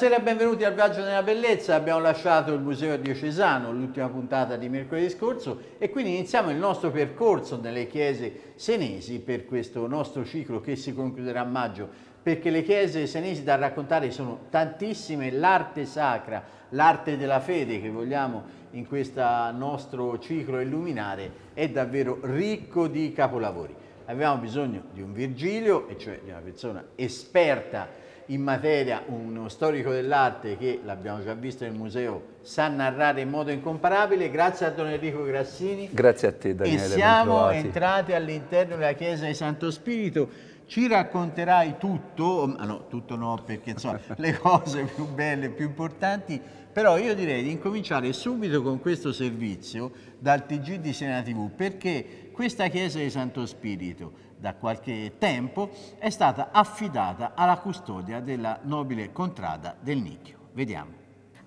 Buonasera e benvenuti al Viaggio della Bellezza. Abbiamo lasciato il Museo Diocesano, l'ultima puntata di mercoledì scorso, e quindi iniziamo il nostro percorso nelle chiese senesi per questo nostro ciclo che si concluderà a maggio, perché le chiese senesi da raccontare sono tantissime, l'arte sacra, l'arte della fede che vogliamo in questo nostro ciclo illuminare è davvero ricco di capolavori. Abbiamo bisogno di un Virgilio, e cioè di una persona esperta in materia uno storico dell'arte che, l'abbiamo già visto nel museo, sa narrare in modo incomparabile. Grazie a Don Enrico Grassini. Grazie a te Daniele. E siamo entrati all'interno della chiesa di Santo Spirito. Ci racconterai tutto, ma no, tutto no, perché insomma le cose più belle, più importanti, però io direi di incominciare subito con questo servizio dal TG di Sena TV, perché questa chiesa di Santo Spirito da qualche tempo è stata affidata alla custodia della nobile contrada del Nicchio. Vediamo.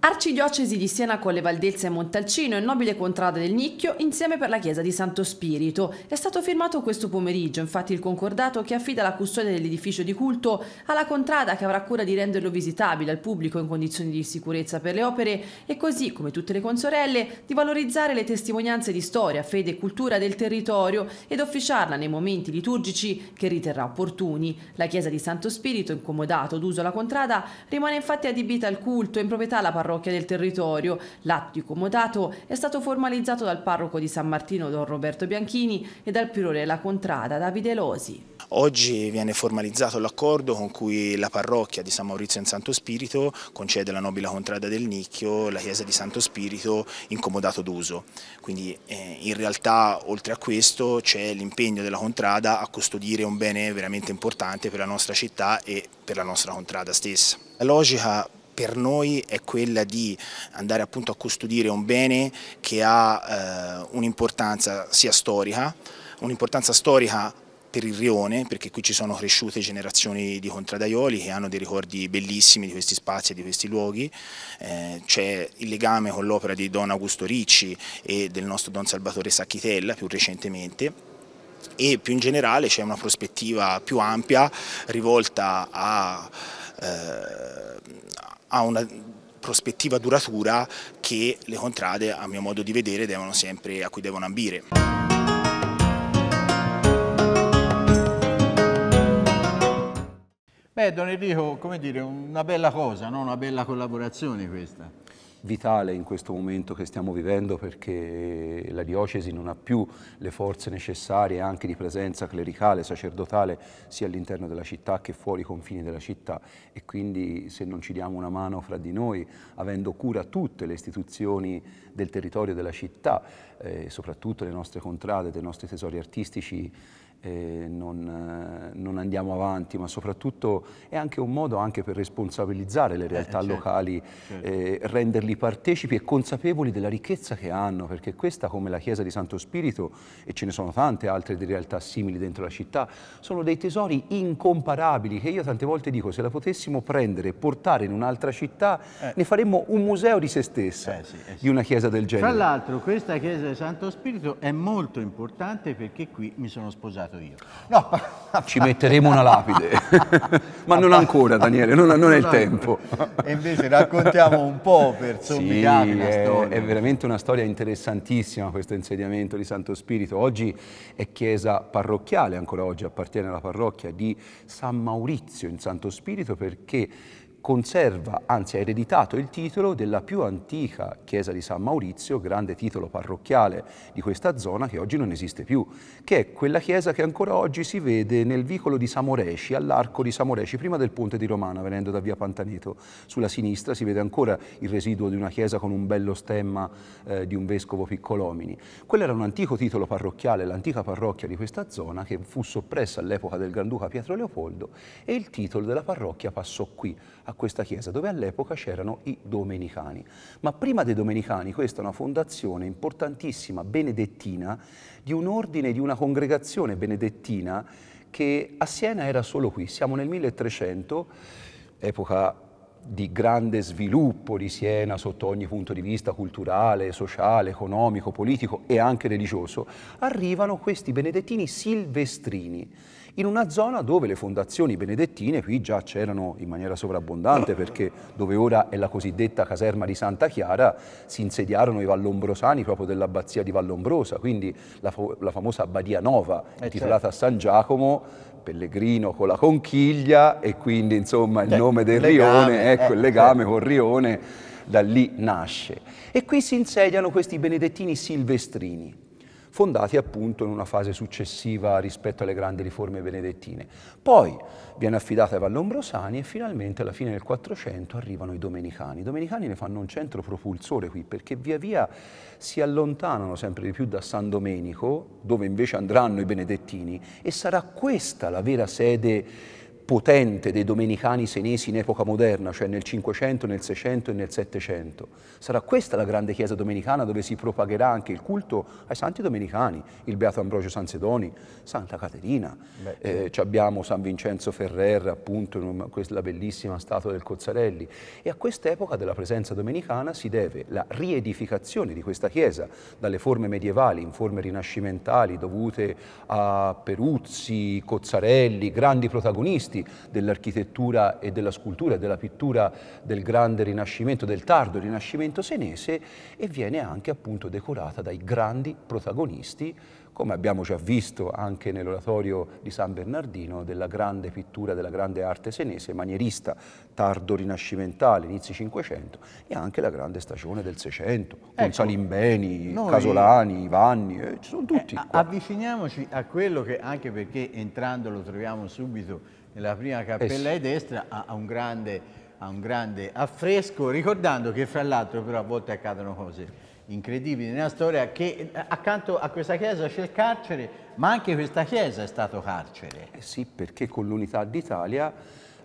Arcidiocesi di Siena con le Valdezze e Montalcino e nobile contrada del Nicchio insieme per la chiesa di Santo Spirito. È stato firmato questo pomeriggio infatti il concordato che affida la custodia dell'edificio di culto alla contrada che avrà cura di renderlo visitabile al pubblico in condizioni di sicurezza per le opere e così, come tutte le consorelle, di valorizzare le testimonianze di storia, fede e cultura del territorio ed officiarla nei momenti liturgici che riterrà opportuni. La chiesa di Santo Spirito, incomodato d'uso alla contrada, rimane infatti adibita al culto in proprietà alla parrocchia parrocchia del territorio. L'atto comodato è stato formalizzato dal parroco di San Martino Don Roberto Bianchini e dal priore della Contrada Davide Losi. Oggi viene formalizzato l'accordo con cui la parrocchia di San Maurizio in Santo Spirito concede alla nobile contrada del Nicchio la chiesa di Santo Spirito incomodato d'uso. Quindi eh, in realtà oltre a questo c'è l'impegno della contrada a custodire un bene veramente importante per la nostra città e per la nostra contrada stessa. La logica per noi è quella di andare appunto a custodire un bene che ha eh, un'importanza sia storica, un'importanza storica per il rione, perché qui ci sono cresciute generazioni di contradaioli che hanno dei ricordi bellissimi di questi spazi e di questi luoghi, eh, c'è il legame con l'opera di Don Augusto Ricci e del nostro Don Salvatore Sacchitella più recentemente e più in generale c'è una prospettiva più ampia rivolta a, eh, ha una prospettiva duratura che le contrade, a mio modo di vedere, devono sempre, a cui devono ambire. Beh, Don Enrico, come dire, una bella cosa, no? una bella collaborazione questa vitale in questo momento che stiamo vivendo perché la diocesi non ha più le forze necessarie anche di presenza clericale, sacerdotale, sia all'interno della città che fuori i confini della città e quindi se non ci diamo una mano fra di noi, avendo cura tutte le istituzioni del territorio della città, eh, soprattutto le nostre contrade, dei nostri tesori artistici, eh, non, non, andiamo avanti, ma soprattutto è anche un modo anche per responsabilizzare le eh, realtà eh, certo, locali, certo. Eh, renderli partecipi e consapevoli della ricchezza che hanno, perché questa, come la Chiesa di Santo Spirito, e ce ne sono tante altre di realtà simili dentro la città, sono dei tesori incomparabili che io tante volte dico, se la potessimo prendere e portare in un'altra città, eh. ne faremmo un museo di se stessa, eh, sì, sì. di una chiesa del genere. Tra l'altro questa Chiesa di Santo Spirito è molto importante perché qui mi sono sposato pensato io. No, Ci metteremo una lapide, ma non ancora Daniele, non, non è il tempo. e invece raccontiamo un po' per sommigare sì, la storia. È veramente una storia interessantissima questo insediamento di Santo Spirito. Oggi è chiesa parrocchiale, ancora oggi appartiene alla parrocchia di San Maurizio in Santo Spirito perché conserva, anzi ha ereditato il titolo della più antica chiesa di San Maurizio, grande titolo parrocchiale di questa zona che oggi non esiste più, che è quella chiesa che ancora oggi si vede nel vicolo di Samoreci, all'arco di Samoreci, prima del ponte di Romana, venendo da via Pantaneto. Sulla sinistra si vede ancora il residuo di una chiesa con un bello stemma eh, di un vescovo Piccolomini. Quello era un antico titolo parrocchiale, l'antica parrocchia di questa zona che fu soppressa all'epoca del Granduca Pietro Leopoldo e il titolo della parrocchia passò qui a questa chiesa, dove all'epoca c'erano i Domenicani. Ma prima dei Domenicani questa è una fondazione importantissima, benedettina, di un ordine, di una congregazione benedettina che a Siena era solo qui. Siamo nel 1300, epoca di grande sviluppo di Siena sotto ogni punto di vista culturale, sociale, economico, politico e anche religioso, arrivano questi benedettini silvestrini in una zona dove le fondazioni benedettine qui già c'erano in maniera sovrabbondante perché dove ora è la cosiddetta caserma di Santa Chiara si insediarono i vallombrosani proprio dell'abbazia di Vallombrosa, quindi la, la famosa Abbadia Nova eh intitolata certo. a San Giacomo Pellegrino con la conchiglia e quindi insomma il De nome del legame, rione, eh, ecco eh, il legame certo. con rione da lì nasce. E qui si insediano questi benedettini silvestrini fondati appunto in una fase successiva rispetto alle grandi riforme benedettine. Poi viene affidata ai Vallombrosani e finalmente alla fine del 400 arrivano i Domenicani. I Domenicani ne fanno un centro propulsore qui perché via via si allontanano sempre di più da San Domenico, dove invece andranno i benedettini, e sarà questa la vera sede potente dei domenicani senesi in epoca moderna, cioè nel 500, nel 600 e nel 700. Sarà questa la grande chiesa domenicana dove si propagherà anche il culto ai santi domenicani, il Beato Ambrogio San Sedoni, Santa Caterina, eh, abbiamo San Vincenzo Ferrer, appunto, la bellissima statua del Cozzarelli. E a quest'epoca della presenza domenicana si deve la riedificazione di questa chiesa dalle forme medievali in forme rinascimentali dovute a Peruzzi, Cozzarelli, grandi protagonisti artisti dell'architettura e della scultura, e della pittura del grande rinascimento, del tardo rinascimento senese e viene anche appunto decorata dai grandi protagonisti come abbiamo già visto anche nell'oratorio di San Bernardino, della grande pittura, della grande arte senese, manierista, tardo rinascimentale, inizi Cinquecento e anche la grande stagione del 600, ecco, con Salimbeni, noi, Casolani, Vanni, eh, ci sono tutti. Eh, avviciniamoci a quello che, anche perché entrando lo troviamo subito nella prima eh cappella di destra ha, ha un grande ha un grande affresco, ricordando che fra l'altro però a volte accadono cose incredibili nella storia, che eh, accanto a questa chiesa c'è il carcere, ma anche questa chiesa è stato carcere. Eh sì, perché con l'unità d'Italia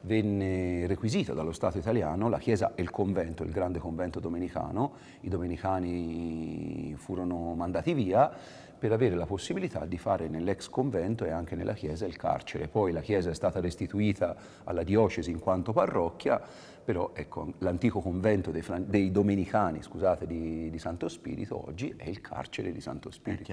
venne requisita dallo Stato italiano la chiesa e il convento, il grande convento domenicano, i domenicani furono mandati via per avere la possibilità di fare nell'ex convento e anche nella chiesa il carcere. Poi la chiesa è stata restituita alla diocesi in quanto parrocchia, però ecco, l'antico convento dei, dei domenicani scusate, di, di, Santo Spirito oggi è il carcere di Santo Spirito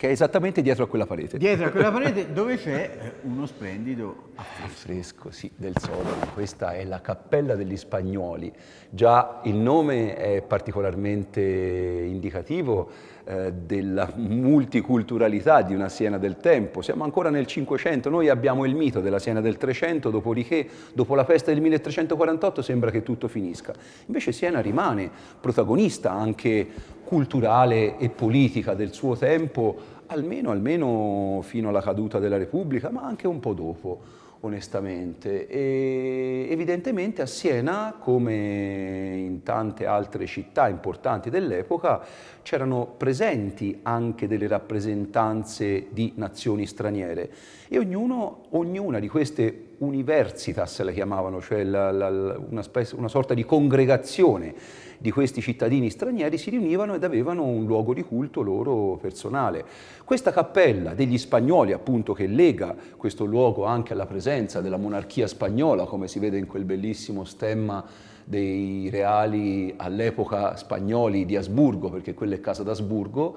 che è esattamente dietro a quella parete. Dietro a quella parete dove c'è uno splendido affresco. Ah, sì, del Sodoma. Questa è la Cappella degli Spagnoli. Già il nome è particolarmente indicativo eh, della multiculturalità di una Siena del tempo. Siamo ancora nel 500, noi abbiamo il mito della Siena del 300, dopodiché dopo la festa del 1348 sembra che tutto finisca. Invece Siena rimane protagonista anche culturale e politica del suo tempo, almeno, almeno fino alla caduta della Repubblica, ma anche un po' dopo, onestamente. E evidentemente a Siena, come in tante altre città importanti dell'epoca, c'erano presenti anche delle rappresentanze di nazioni straniere e ognuno, ognuna di queste universitas le chiamavano, cioè la, la, una, specie, una sorta di congregazione di questi cittadini stranieri si riunivano ed avevano un luogo di culto loro personale. Questa cappella degli spagnoli, appunto, che lega questo luogo anche alla presenza della monarchia spagnola, come si vede in quel bellissimo stemma dei reali all'epoca spagnoli di Asburgo, perché quella è casa d'Asburgo,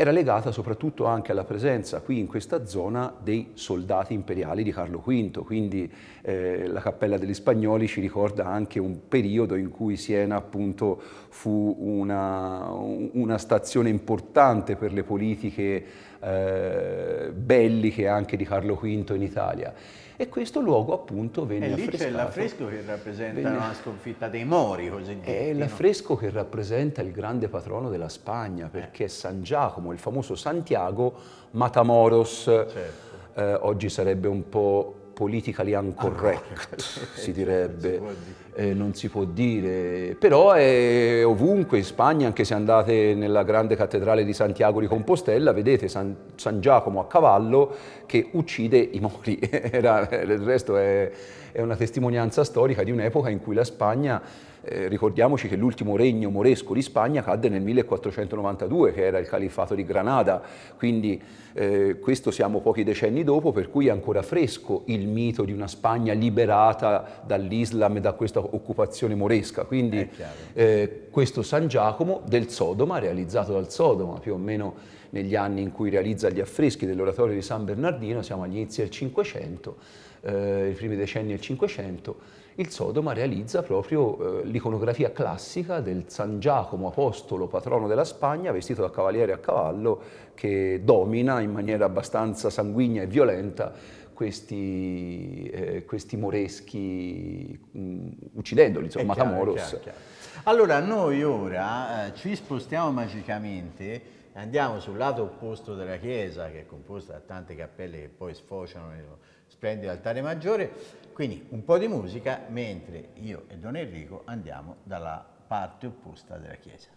era legata soprattutto anche alla presenza qui in questa zona dei soldati imperiali di Carlo V, quindi eh, la Cappella degli Spagnoli ci ricorda anche un periodo in cui Siena appunto fu una, una stazione importante per le politiche eh, belliche anche di Carlo V in Italia. E questo luogo appunto venne e lì affrescato. c'è l'affresco che rappresenta venne... la sconfitta dei Mori, cosiddetti. È l'affresco che rappresenta il grande patrono della Spagna, perché è San Giacomo, il famoso Santiago Matamoros, certo. eh, oggi sarebbe un po' politically uncorrect, ah, si direbbe, non si, eh, non si può dire, però è ovunque in Spagna, anche se andate nella grande cattedrale di Santiago di Compostella, vedete San, San Giacomo a cavallo che uccide i mori, il resto è, è una testimonianza storica di un'epoca in cui la Spagna eh, ricordiamoci che l'ultimo regno moresco di Spagna cadde nel 1492, che era il califfato di Granada, quindi eh, questo siamo pochi decenni dopo, per cui è ancora fresco il mito di una Spagna liberata dall'Islam e da questa occupazione moresca. Quindi eh, questo San Giacomo del Sodoma, realizzato dal Sodoma più o meno negli anni in cui realizza gli affreschi dell'oratorio di San Bernardino, siamo agli inizi del Cinquecento, eh, i primi decenni del Cinquecento, il Sodoma realizza proprio eh, l'iconografia classica del San Giacomo apostolo, patrono della Spagna, vestito da cavaliere a cavallo, che domina in maniera abbastanza sanguigna e violenta questi, eh, questi moreschi, mh, mm, uccidendoli, insomma, chiaro, Matamoros. Chiaro, chiaro. Allora, noi ora eh, ci spostiamo magicamente andiamo sul lato opposto della chiesa, che è composta da tante cappelle che poi sfociano nello splendido altare maggiore, quindi un po' di musica mentre io e Don Enrico andiamo dalla parte opposta della chiesa.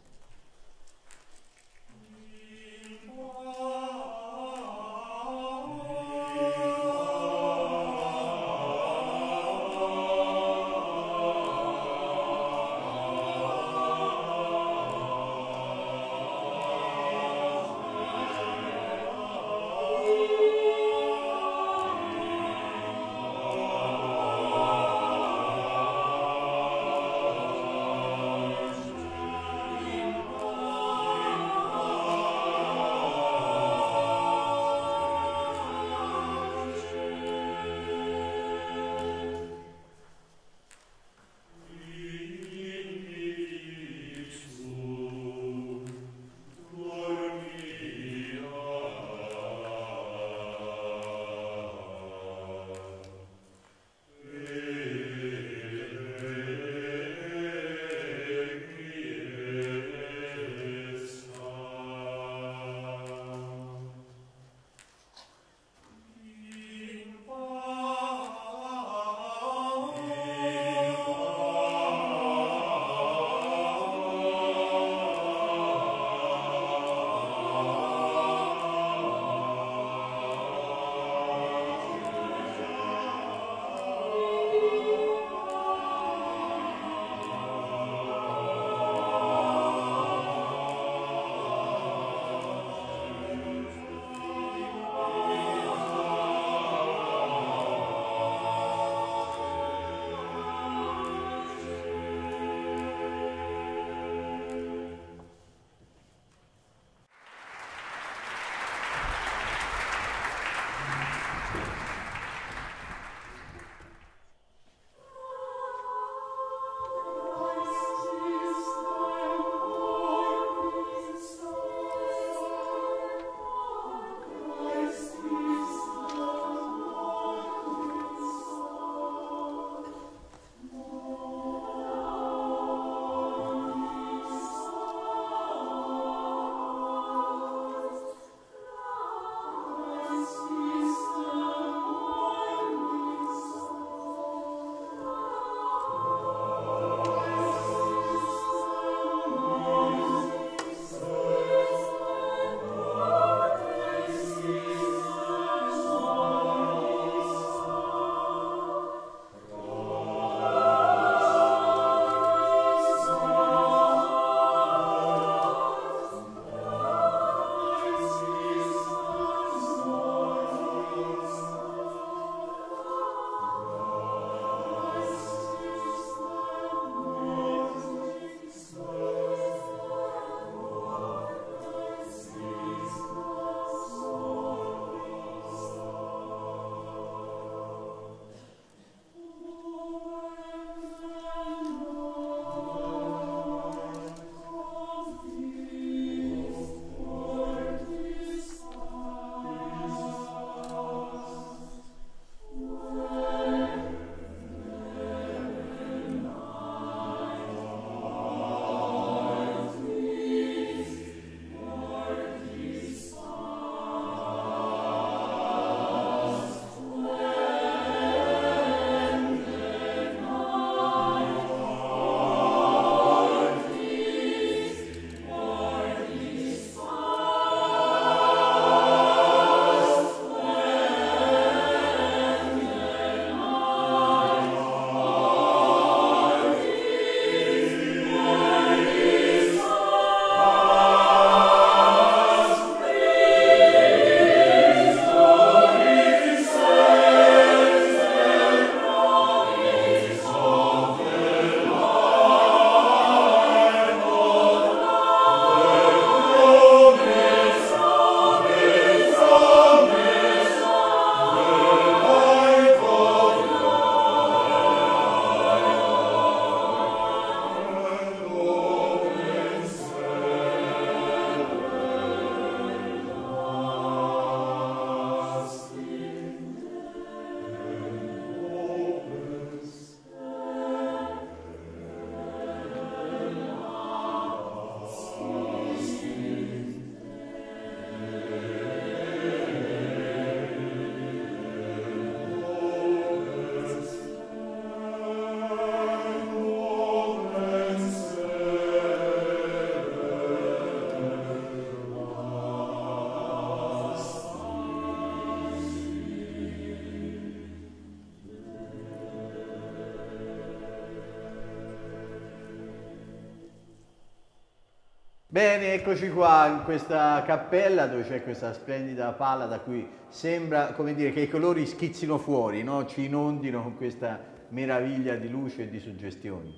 Bene, eccoci qua in questa cappella dove c'è questa splendida palla da cui sembra, come dire, che i colori schizzino fuori, no? ci inondino con questa meraviglia di luce e di suggestioni.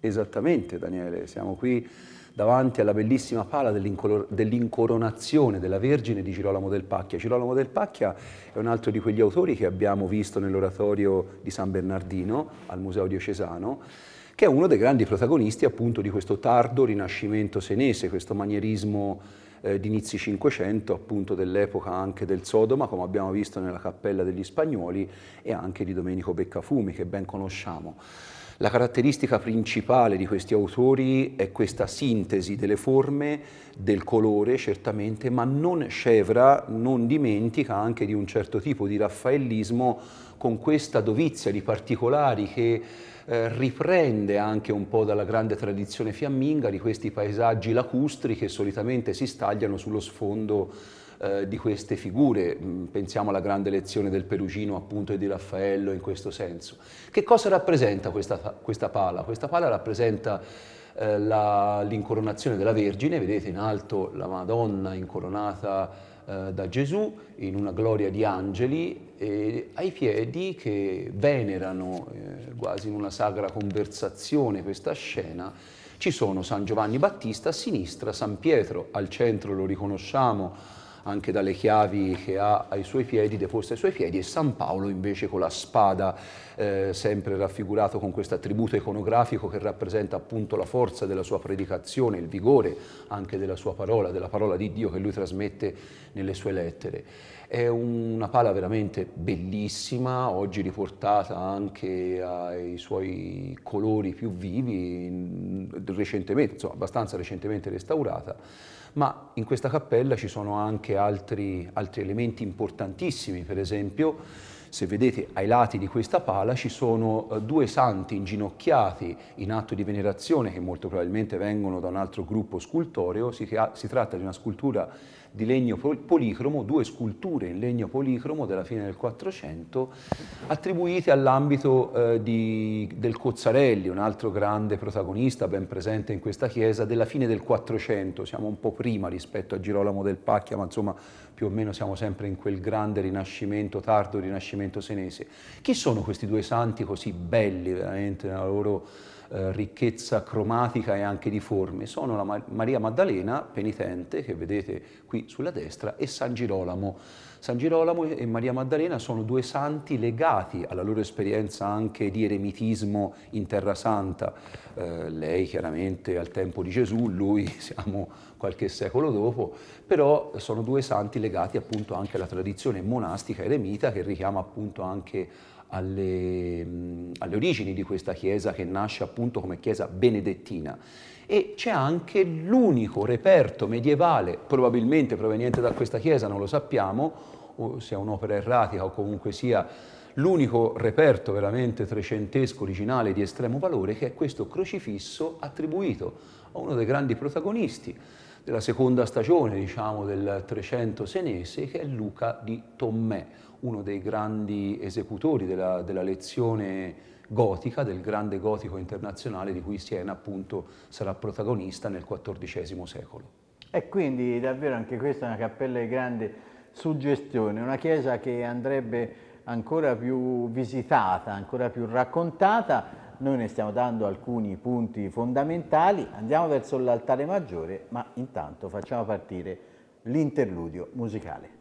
Esattamente Daniele, siamo qui davanti alla bellissima pala dell'incoronazione dell della Vergine di Girolamo del Pacchia. Girolamo del Pacchia è un altro di quegli autori che abbiamo visto nell'oratorio di San Bernardino al Museo Diocesano che è uno dei grandi protagonisti appunto di questo tardo rinascimento senese, questo manierismo eh, di inizi Cinquecento, appunto dell'epoca anche del Sodoma, come abbiamo visto nella Cappella degli Spagnoli, e anche di Domenico Beccafumi, che ben conosciamo. La caratteristica principale di questi autori è questa sintesi delle forme, del colore certamente, ma non scevra, non dimentica anche di un certo tipo di raffaellismo con questa dovizia di particolari che eh, riprende anche un po' dalla grande tradizione fiamminga di questi paesaggi lacustri che solitamente si stagliano sullo sfondo eh, di queste figure, mm, pensiamo alla grande lezione del Perugino appunto e di Raffaello in questo senso. Che cosa rappresenta questa, questa pala? Questa pala rappresenta eh, l'incoronazione della Vergine, vedete in alto la Madonna incoronata eh, da Gesù in una gloria di angeli e ai piedi che venerano eh, quasi in una sacra conversazione questa scena ci sono San Giovanni Battista a sinistra, San Pietro al centro lo riconosciamo anche dalle chiavi che ha ai suoi piedi, deposte ai suoi piedi, e San Paolo invece con la spada, eh, sempre raffigurato con questo attributo iconografico che rappresenta appunto la forza della sua predicazione, il vigore anche della sua parola, della parola di Dio che lui trasmette nelle sue lettere. È una pala veramente bellissima, oggi riportata anche ai suoi colori più vivi, recentemente, insomma abbastanza recentemente restaurata ma in questa cappella ci sono anche altri, altri elementi importantissimi, per esempio se vedete ai lati di questa pala ci sono eh, due santi inginocchiati in atto di venerazione che molto probabilmente vengono da un altro gruppo scultoreo, si, si tratta di una scultura di legno policromo, due sculture in legno policromo della fine del 400 attribuite all'ambito eh, di, del Cozzarelli, un altro grande protagonista ben presente in questa chiesa, della fine del 400, siamo un po' prima rispetto a Girolamo del Pacchia, ma insomma più o meno siamo sempre in quel grande rinascimento, tardo rinascimento senese. Chi sono questi due santi così belli veramente nella loro eh, ricchezza cromatica e anche di forme? Sono la Maria Maddalena penitente che vedete qui sulla destra e San Girolamo San Girolamo e Maria Maddalena sono due santi legati alla loro esperienza anche di eremitismo in Terra Santa. Eh, lei chiaramente al tempo di Gesù, lui siamo qualche secolo dopo, però sono due santi legati appunto anche alla tradizione monastica eremita che richiama appunto anche alle, alle, origini di questa chiesa che nasce appunto come chiesa benedettina. E c'è anche l'unico reperto medievale, probabilmente proveniente da questa chiesa, non lo sappiamo, o sia un'opera erratica o comunque sia l'unico reperto veramente trecentesco, originale, di estremo valore, che è questo crocifisso attribuito a uno dei grandi protagonisti della seconda stagione, diciamo, del Trecento senese, che è Luca di Tommè, uno dei grandi esecutori della, della lezione gotica, del grande gotico internazionale di cui Siena appunto sarà protagonista nel XIV secolo. E quindi davvero anche questa è una cappella di grande suggestione, una chiesa che andrebbe ancora più visitata, ancora più raccontata, noi ne stiamo dando alcuni punti fondamentali, andiamo verso l'altare maggiore, ma intanto facciamo partire l'interludio musicale.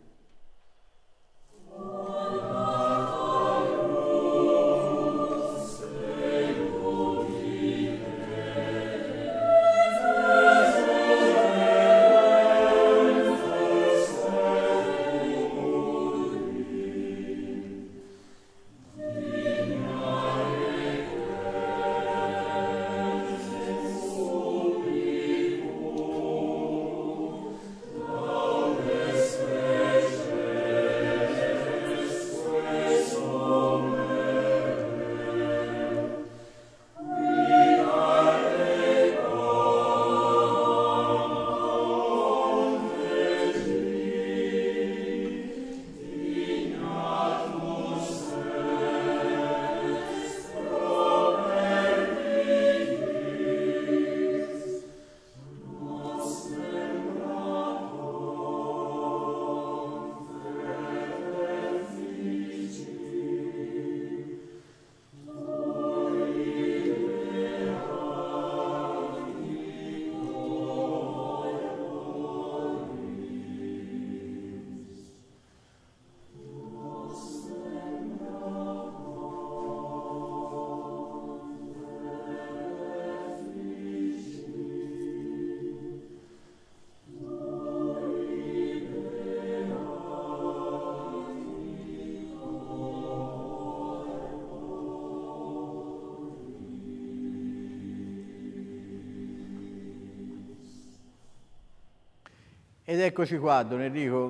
Ed eccoci qua, Don Enrico,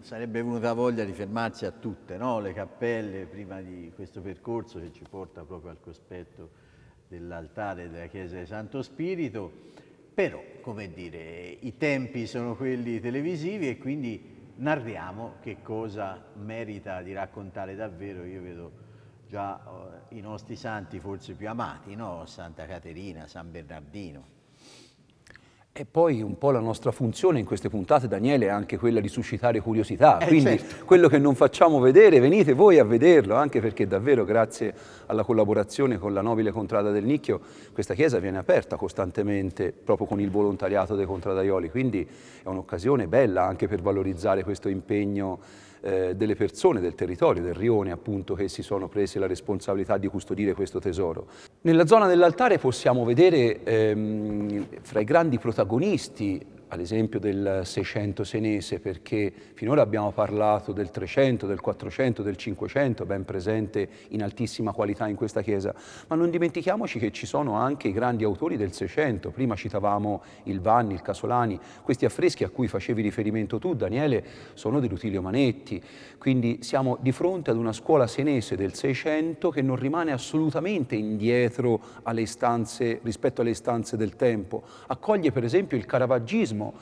sarebbe venuta voglia di fermarsi a tutte no? le cappelle prima di questo percorso che ci porta proprio al cospetto dell'altare della chiesa di Santo Spirito, però come dire i tempi sono quelli televisivi e quindi narriamo che cosa merita di raccontare davvero, io vedo già eh, i nostri santi forse più amati, no? Santa Caterina, San Bernardino, e poi un po' la nostra funzione in queste puntate, Daniele, è anche quella di suscitare curiosità, eh, quindi certo. quello che non facciamo vedere, venite voi a vederlo, anche perché davvero grazie alla collaborazione con la nobile Contrada del Nicchio, questa chiesa viene aperta costantemente proprio con il volontariato dei Contradaioli, quindi è un'occasione bella anche per valorizzare questo impegno eh, delle persone del territorio, del rione appunto, che si sono prese la responsabilità di custodire questo tesoro. Nella zona dell'altare possiamo vedere ehm, fra i grandi protagonisti all'esempio del 600 senese, perché finora abbiamo parlato del 300, del 400, del 500, ben presente in altissima qualità in questa chiesa, ma non dimentichiamoci che ci sono anche i grandi autori del 600, prima citavamo il Vanni, il Casolani, questi affreschi a cui facevi riferimento tu, Daniele, sono di Lutilio Manetti, quindi siamo di fronte ad una scuola senese del 600 che non rimane assolutamente indietro alle istanze, rispetto alle istanze del tempo, accoglie per esempio il caravaggismo, federalismo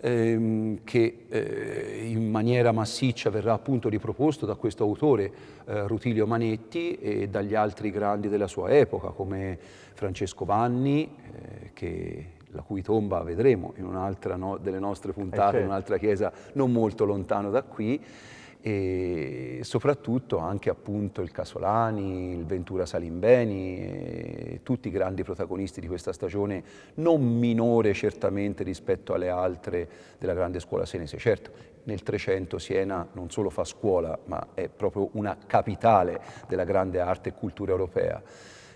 ehm, che eh, in maniera massiccia verrà appunto riproposto da questo autore eh, Rutilio Manetti e dagli altri grandi della sua epoca come Francesco Vanni eh, che la cui tomba vedremo in un'altra no, delle nostre eh, puntate, in certo. un'altra chiesa non molto lontano da qui, e soprattutto anche appunto il Casolani, il Ventura Salimbeni, eh, tutti i grandi protagonisti di questa stagione, non minore certamente rispetto alle altre della grande scuola senese. Certo, nel 300 Siena non solo fa scuola, ma è proprio una capitale della grande arte e cultura europea.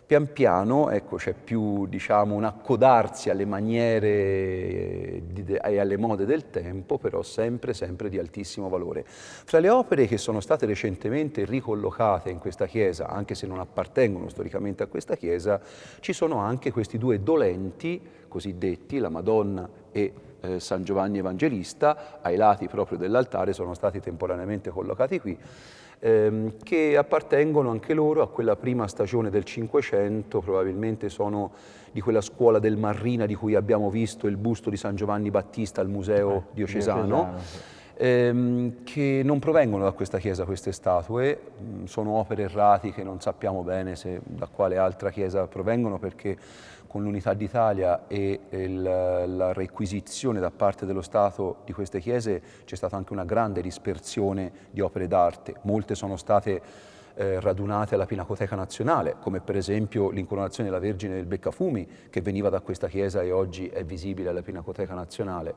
Pian piano ecco, c'è più diciamo, un accodarsi alle maniere eh, e alle mode del tempo, però sempre, sempre di altissimo valore. Fra le opere che sono state recentemente ricollocate in questa chiesa, anche se non appartengono storicamente a questa chiesa, ci sono anche questi due dolenti, cosiddetti, la Madonna e eh, San Giovanni Evangelista, ai lati proprio dell'altare sono stati temporaneamente collocati qui ehm, che appartengono anche loro a quella prima stagione del Cinquecento, probabilmente sono di quella scuola del Marrina di cui abbiamo visto il busto di San Giovanni Battista al Museo eh, Diocesano. Diocesano sì ehm, che non provengono da questa chiesa queste statue, mm, sono opere erratiche, non sappiamo bene se, da quale altra chiesa provengono perché con l'unità d'Italia e il, la requisizione da parte dello Stato di queste chiese c'è stata anche una grande dispersione di opere d'arte, molte sono state eh, radunate alla Pinacoteca Nazionale, come per esempio l'incoronazione della Vergine del Beccafumi che veniva da questa chiesa e oggi è visibile alla Pinacoteca Nazionale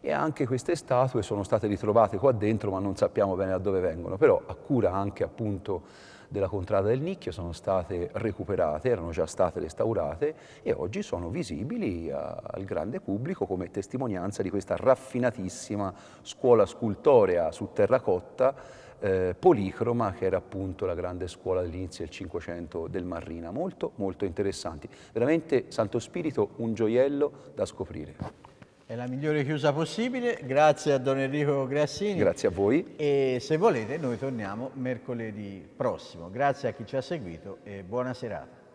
e anche queste statue sono state ritrovate qua dentro ma non sappiamo bene da dove vengono, però a cura anche appunto della contrada del Nicchio sono state recuperate, erano già state restaurate e oggi sono visibili a, al grande pubblico come testimonianza di questa raffinatissima scuola scultorea su terracotta eh, policroma che era appunto la grande scuola dell'inizio del Cinquecento del Marrina. Molto molto interessanti. Veramente Santo Spirito un gioiello da scoprire. È la migliore chiusa possibile, grazie a Don Enrico Grassini. Grazie a voi. E se volete noi torniamo mercoledì prossimo. Grazie a chi ci ha seguito e buona serata.